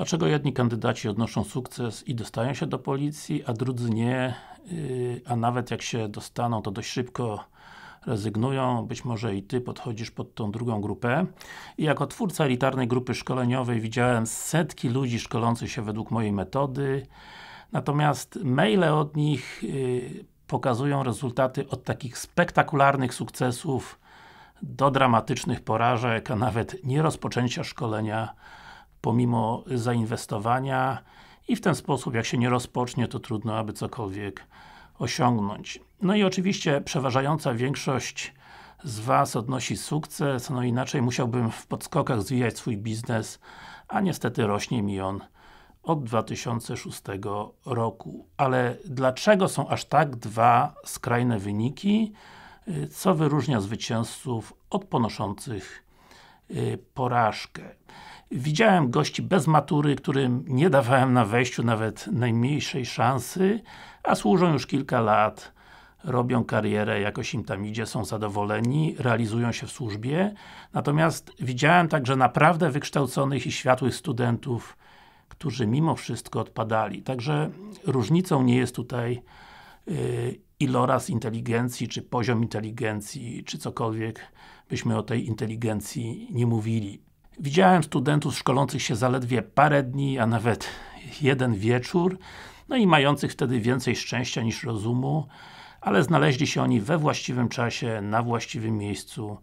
Dlaczego jedni kandydaci odnoszą sukces i dostają się do policji, a drudzy nie, y, a nawet jak się dostaną, to dość szybko rezygnują, być może i Ty podchodzisz pod tą drugą grupę. I jako twórca elitarnej grupy szkoleniowej widziałem setki ludzi szkolących się według mojej metody, natomiast maile od nich y, pokazują rezultaty od takich spektakularnych sukcesów do dramatycznych porażek, a nawet nierozpoczęcia szkolenia pomimo zainwestowania i w ten sposób, jak się nie rozpocznie, to trudno, aby cokolwiek osiągnąć. No i oczywiście przeważająca większość z Was odnosi sukces, no inaczej musiałbym w podskokach zwijać swój biznes, a niestety rośnie mi on od 2006 roku. Ale dlaczego są aż tak dwa skrajne wyniki? Co wyróżnia zwycięzców od ponoszących y, porażkę? Widziałem gości bez matury, którym nie dawałem na wejściu nawet najmniejszej szansy, a służą już kilka lat, robią karierę, jakoś im tam idzie, są zadowoleni, realizują się w służbie. Natomiast widziałem także naprawdę wykształconych i światłych studentów, którzy mimo wszystko odpadali. Także różnicą nie jest tutaj yy, iloraz inteligencji, czy poziom inteligencji, czy cokolwiek byśmy o tej inteligencji nie mówili. Widziałem studentów szkolących się zaledwie parę dni, a nawet jeden wieczór, no i mających wtedy więcej szczęścia niż rozumu, ale znaleźli się oni we właściwym czasie, na właściwym miejscu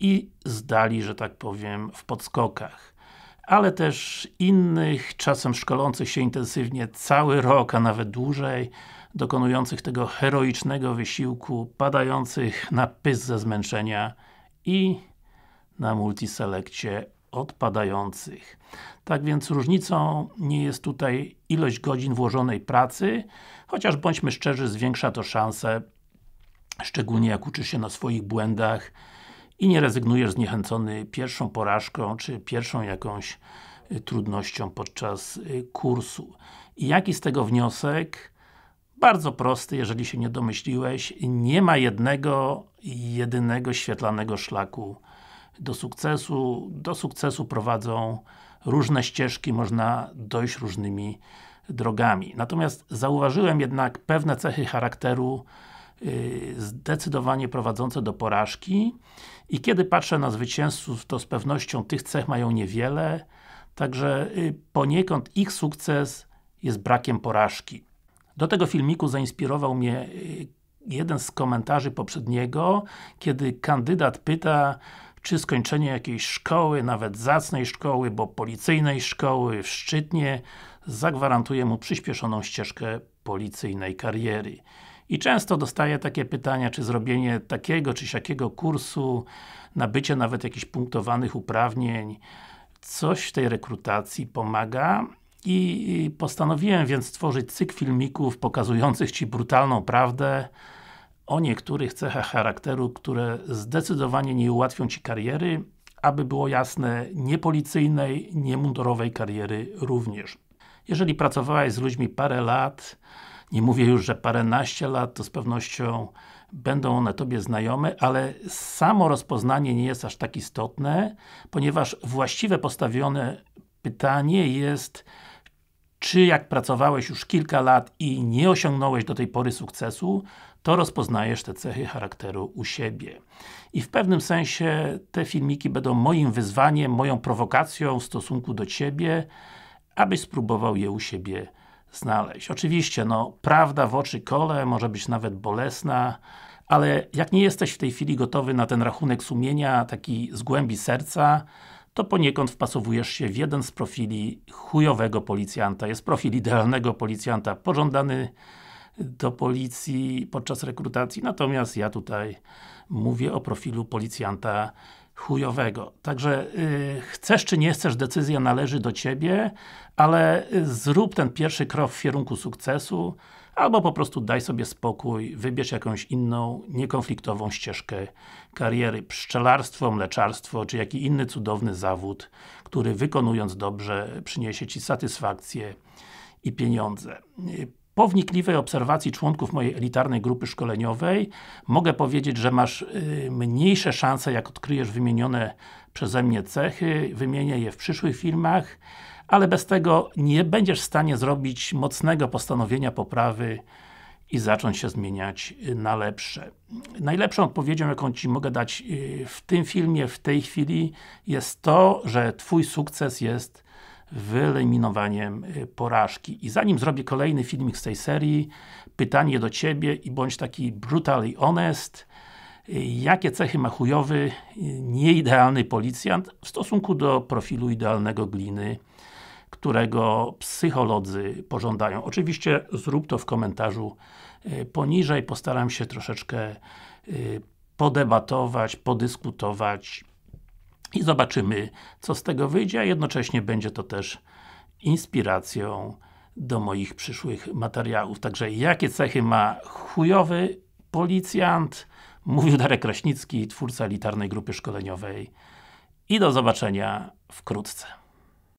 i zdali, że tak powiem, w podskokach. Ale też innych, czasem szkolących się intensywnie cały rok, a nawet dłużej, dokonujących tego heroicznego wysiłku, padających na pysk ze zmęczenia i na multiselekcie odpadających. Tak więc różnicą nie jest tutaj ilość godzin włożonej pracy, chociaż bądźmy szczerzy, zwiększa to szanse, szczególnie jak uczysz się na swoich błędach i nie rezygnujesz zniechęcony pierwszą porażką, czy pierwszą jakąś y, trudnością podczas y, kursu. I jaki z tego wniosek? Bardzo prosty, jeżeli się nie domyśliłeś, nie ma jednego, jedynego świetlanego szlaku do sukcesu. Do sukcesu prowadzą różne ścieżki, można dojść różnymi drogami. Natomiast zauważyłem jednak pewne cechy charakteru yy, zdecydowanie prowadzące do porażki i kiedy patrzę na zwycięzców, to z pewnością tych cech mają niewiele, także yy, poniekąd ich sukces jest brakiem porażki. Do tego filmiku zainspirował mnie yy, jeden z komentarzy poprzedniego, kiedy kandydat pyta czy skończenie jakiejś szkoły, nawet zacnej szkoły, bo policyjnej szkoły w Szczytnie zagwarantuje mu przyspieszoną ścieżkę policyjnej kariery. I często dostaję takie pytania, czy zrobienie takiego czy siakiego kursu, nabycie nawet jakichś punktowanych uprawnień, coś w tej rekrutacji pomaga i postanowiłem więc stworzyć cykl filmików pokazujących Ci brutalną prawdę o niektórych cechach charakteru, które zdecydowanie nie ułatwią Ci kariery, aby było jasne, nie policyjnej, nie mundurowej kariery również. Jeżeli pracowałeś z ludźmi parę lat, nie mówię już, że paręnaście lat, to z pewnością będą one Tobie znajome, ale samo rozpoznanie nie jest aż tak istotne, ponieważ właściwe postawione pytanie jest czy jak pracowałeś już kilka lat i nie osiągnąłeś do tej pory sukcesu, to rozpoznajesz te cechy charakteru u siebie. I w pewnym sensie te filmiki będą moim wyzwaniem, moją prowokacją w stosunku do Ciebie, abyś spróbował je u siebie znaleźć. Oczywiście, no, prawda w oczy kole, może być nawet bolesna, ale jak nie jesteś w tej chwili gotowy na ten rachunek sumienia, taki z głębi serca, to poniekąd wpasowujesz się w jeden z profili chujowego policjanta. Jest profil idealnego policjanta, pożądany do policji podczas rekrutacji, natomiast ja tutaj mówię o profilu policjanta chujowego. Także yy, chcesz czy nie chcesz, decyzja należy do Ciebie, ale y, zrób ten pierwszy krok w kierunku sukcesu, albo po prostu daj sobie spokój, wybierz jakąś inną, niekonfliktową ścieżkę kariery. Pszczelarstwo, mleczarstwo, czy jaki inny cudowny zawód, który wykonując dobrze, przyniesie Ci satysfakcję i pieniądze po wnikliwej obserwacji członków mojej elitarnej grupy szkoleniowej mogę powiedzieć, że masz y, mniejsze szanse, jak odkryjesz wymienione przeze mnie cechy, wymienię je w przyszłych filmach, ale bez tego nie będziesz w stanie zrobić mocnego postanowienia poprawy i zacząć się zmieniać y, na lepsze. Najlepszą odpowiedzią, jaką Ci mogę dać y, w tym filmie, w tej chwili jest to, że Twój sukces jest wyeliminowaniem y, porażki. I zanim zrobię kolejny filmik z tej serii, pytanie do Ciebie i bądź taki i honest. Y, jakie cechy ma chujowy, y, nieidealny policjant w stosunku do profilu idealnego gliny, którego psycholodzy pożądają? Oczywiście zrób to w komentarzu poniżej, postaram się troszeczkę podebatować, podyskutować, i zobaczymy, co z tego wyjdzie, a jednocześnie będzie to też inspiracją do moich przyszłych materiałów. Także jakie cechy ma chujowy policjant? Mówił Darek Kraśnicki, twórca elitarnej grupy szkoleniowej i do zobaczenia wkrótce.